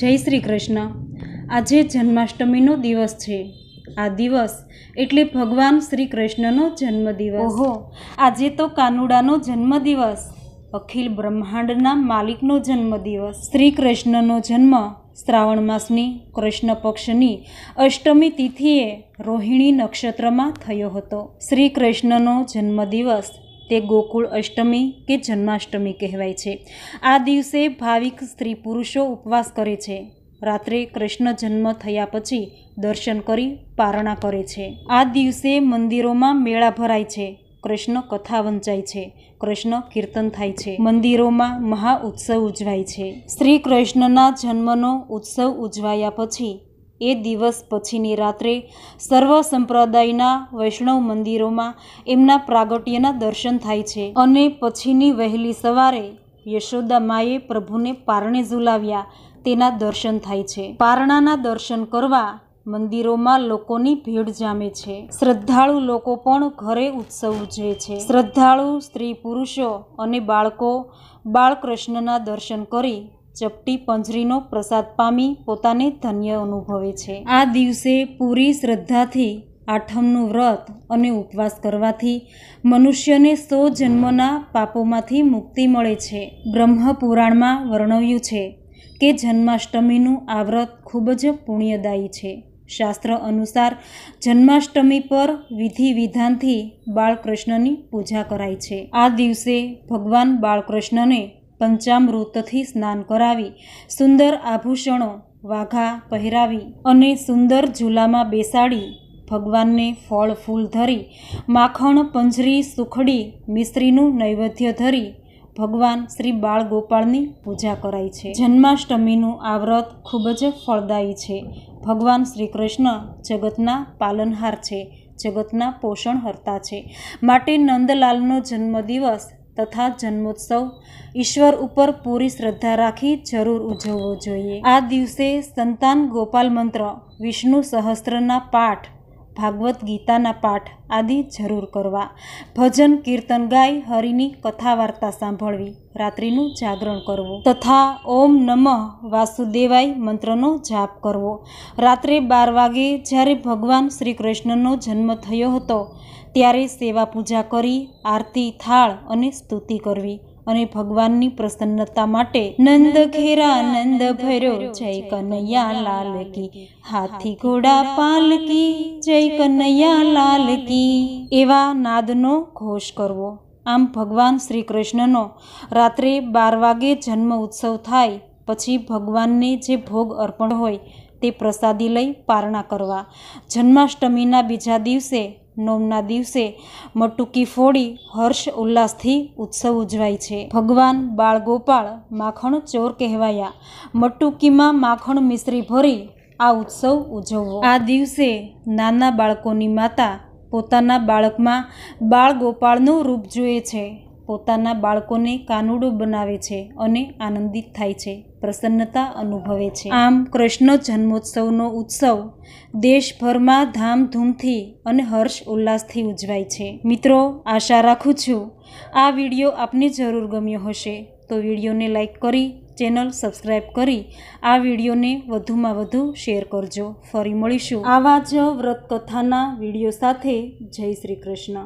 જય શ્રી કૃષ્ણ આજે જન્માષ્ટમીનો દિવસ છે આ દિવસ એટલે ભગવાન શ્રી કૃષ્ણનો જન્મદિવસ ઓહો આજે તો કાનુડાનો જન્મદિવસ અખિલ બ્રહ્માંડના માલિકનો જન્મદિવસ શ્રી કૃષ્ણનો જન્મ શ્રાવણ માસની કૃષ્ણ પક્ષની અષ્ટમી તિથિએ રોહિણી નક્ષત્રમાં થયો હતો શ્રી કૃષ્ણનો જન્મદિવસ તે ગોકુળ અષ્ટમી કે જન્માષ્ટમી કહેવાય છે આ દિવસે ભાવિક સ્ત્રી પુરુષો ઉપવાસ કરે છે રાત્રે કૃષ્ણ જન્મ થયા પછી દર્શન કરી પારણા કરે છે આ દિવસે મંદિરોમાં મેળા ભરાય છે કૃષ્ણ કથા વંચાય છે કૃષ્ણ કીર્તન થાય છે મંદિરોમાં મહા ઉત્સવ ઉજવાય છે શ્રી કૃષ્ણના જન્મનો ઉત્સવ ઉજવાયા પછી એ દિવસ પછીની રાત્રે સર્વ સંપ્રદાયના વૈષ્ણવ મંદિરોમાં એમના પ્રાગટ્યના દર્શન થાય છે અને પછીની વહેલી સવારે યશોદા માએ પ્રભુને પારણે ઝુલાવ્યા તેના દર્શન થાય છે પારણાના દર્શન કરવા મંદિરોમાં લોકોની ભીડ જામે છે શ્રદ્ધાળુ લોકો પણ ઘરે ઉત્સવ ઉજવે છે શ્રદ્ધાળુ સ્ત્રી પુરુષો અને બાળકો બાળકૃષ્ણના દર્શન કરી ચપટી પંજરીનો પ્રસાદ પામી પોતાને ધન્ય અનુભવે છે આ દિવસે પૂરી શ્રદ્ધાથી આઠમનું વ્રત અને ઉપવાસ કરવાથી મનુષ્યને સો જન્મના પાપોમાંથી મુક્તિ મળે છે બ્રહ્મ પુરાણમાં વર્ણવ્યું છે કે જન્માષ્ટમીનું આ વ્રત ખૂબ જ પુણ્યદાયી છે શાસ્ત્ર અનુસાર જન્માષ્ટમી પર વિધિ વિધાનથી બાળકૃષ્ણની પૂજા કરાય છે આ દિવસે ભગવાન બાળકૃષ્ણને પંચામૃતથી સ્નાન કરાવી સુંદર આભૂષણો વાઘા પહેરાવી અને સુંદર ઝૂલામાં બેસાડી ભગવાનને ફળ ફૂલ ધરી માખણ પંજરી સુખડી મિશ્રીનું નૈવેદ્ય ધરી ભગવાન શ્રી બાળ ગોપાળની પૂજા કરાય છે જન્માષ્ટમીનું આ વ્રત ખૂબ જ ફળદાયી છે ભગવાન શ્રી કૃષ્ણ જગતના પાલનહાર છે જગતના પોષણહર્તા છે માટે નંદલાલનો જન્મદિવસ તથા જન્મોત્સવ ઈશ્વર ઉપર પૂરી શ્રદ્ધા રાખી જરૂર ઉજવવો જોઈએ આ દિવસે સંતાન ગોપાલ મંત્ર વિષ્ણુ સહસ્ત્રના પાઠ ભાગવત ગીતાના પાઠ આદિ જરૂર કરવા ભજન કીર્તન ગાય હરિની કથા વાર્તા સાંભળવી રાત્રિનું જાગરણ કરવું તથા ઓમ નમઃ વાસુદેવાય મંત્રનો જાપ કરવો રાત્રે બાર વાગે જ્યારે ભગવાન શ્રી કૃષ્ણનો જન્મ થયો હતો ત્યારે સેવા પૂજા કરી આરતી થાળ અને સ્તુતિ કરવી અને ભગવાનની પ્રસન્નતા માટે નંદ ઘેરા નંદ ભર્યો જય કનૈયા લાલ કી હાથી ઘોડા પાલકી જય કનૈયા લાલ કી એવા નાદનો ઘોષ કરવો આમ ભગવાન શ્રી કૃષ્ણનો રાત્રે બાર વાગે જન્મ ઉત્સવ થાય પછી ભગવાનને જે ભોગ અર્પણ હોય તે પ્રસાદી લઈ પારણા કરવા જન્માષ્ટમીના બીજા દિવસે નોમના દિવસે મટુકી ફોડી હર્ષ ઉલ્લાસથી ઉત્સવ ઉજવાય છે ભગવાન બાળગોપાળ માખણ ચોર કહેવાયા મટુકીમાં માખણ મિશ્રી ભરી આ ઉત્સવ ઉજવવો આ દિવસે નાના બાળકોની માતા પોતાના બાળકમાં બાળગોપાળનું રૂપ જુએ છે પોતાના બાળકોને કાનુડું બનાવે છે અને આનંદિત થાય છે પ્રસન્નતા અનુભવે છે આમ કૃષ્ણ જન્મોત્સવનો ઉત્સવ દેશભરમાં ધામધૂમથી અને હર્ષ ઉલ્લાસથી ઉજવાય છે મિત્રો આશા રાખું છું આ વિડીયો આપને જરૂર ગમ્યો હશે તો વિડીયોને લાઇક કરી ચેનલ સબસ્ક્રાઈબ કરી આ વિડીયોને વધુમાં વધુ શેર કરજો ફરી મળીશું આવા જ વ્રતકથાના વિડીયો સાથે જય શ્રી કૃષ્ણ